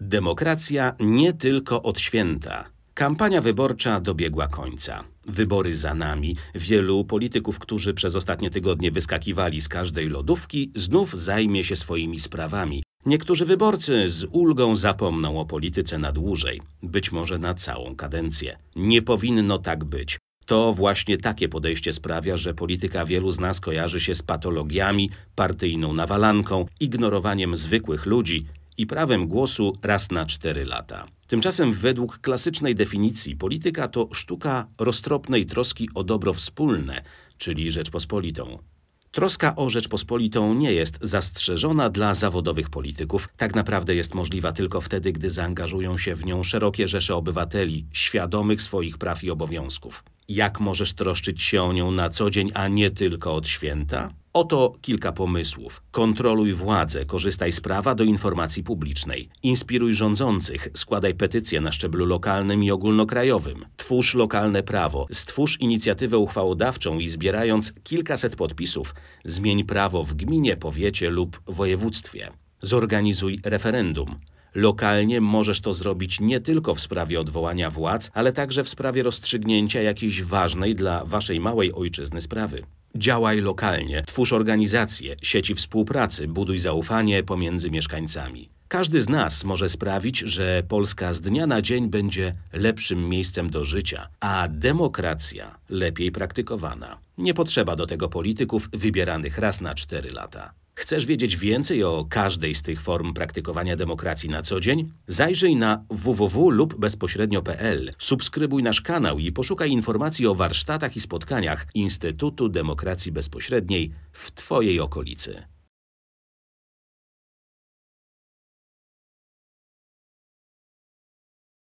Demokracja nie tylko od święta. Kampania wyborcza dobiegła końca. Wybory za nami. Wielu polityków, którzy przez ostatnie tygodnie wyskakiwali z każdej lodówki, znów zajmie się swoimi sprawami. Niektórzy wyborcy z ulgą zapomną o polityce na dłużej, być może na całą kadencję. Nie powinno tak być. To właśnie takie podejście sprawia, że polityka wielu z nas kojarzy się z patologiami, partyjną nawalanką, ignorowaniem zwykłych ludzi i prawem głosu raz na cztery lata. Tymczasem według klasycznej definicji polityka to sztuka roztropnej troski o dobro wspólne, czyli Rzeczpospolitą. Troska o Rzeczpospolitą nie jest zastrzeżona dla zawodowych polityków. Tak naprawdę jest możliwa tylko wtedy, gdy zaangażują się w nią szerokie rzesze obywateli, świadomych swoich praw i obowiązków. Jak możesz troszczyć się o nią na co dzień, a nie tylko od święta? Oto kilka pomysłów. Kontroluj władzę, korzystaj z prawa do informacji publicznej. Inspiruj rządzących, składaj petycje na szczeblu lokalnym i ogólnokrajowym. Twórz lokalne prawo, stwórz inicjatywę uchwałodawczą i zbierając kilkaset podpisów, zmień prawo w gminie, powiecie lub województwie. Zorganizuj referendum. Lokalnie możesz to zrobić nie tylko w sprawie odwołania władz, ale także w sprawie rozstrzygnięcia jakiejś ważnej dla waszej małej ojczyzny sprawy. Działaj lokalnie, twórz organizacje, sieci współpracy, buduj zaufanie pomiędzy mieszkańcami. Każdy z nas może sprawić, że Polska z dnia na dzień będzie lepszym miejscem do życia, a demokracja lepiej praktykowana. Nie potrzeba do tego polityków wybieranych raz na cztery lata. Chcesz wiedzieć więcej o każdej z tych form praktykowania demokracji na co dzień? Zajrzyj na www lub bezpośrednio.pl. Subskrybuj nasz kanał i poszukaj informacji o warsztatach i spotkaniach Instytutu Demokracji Bezpośredniej w Twojej okolicy.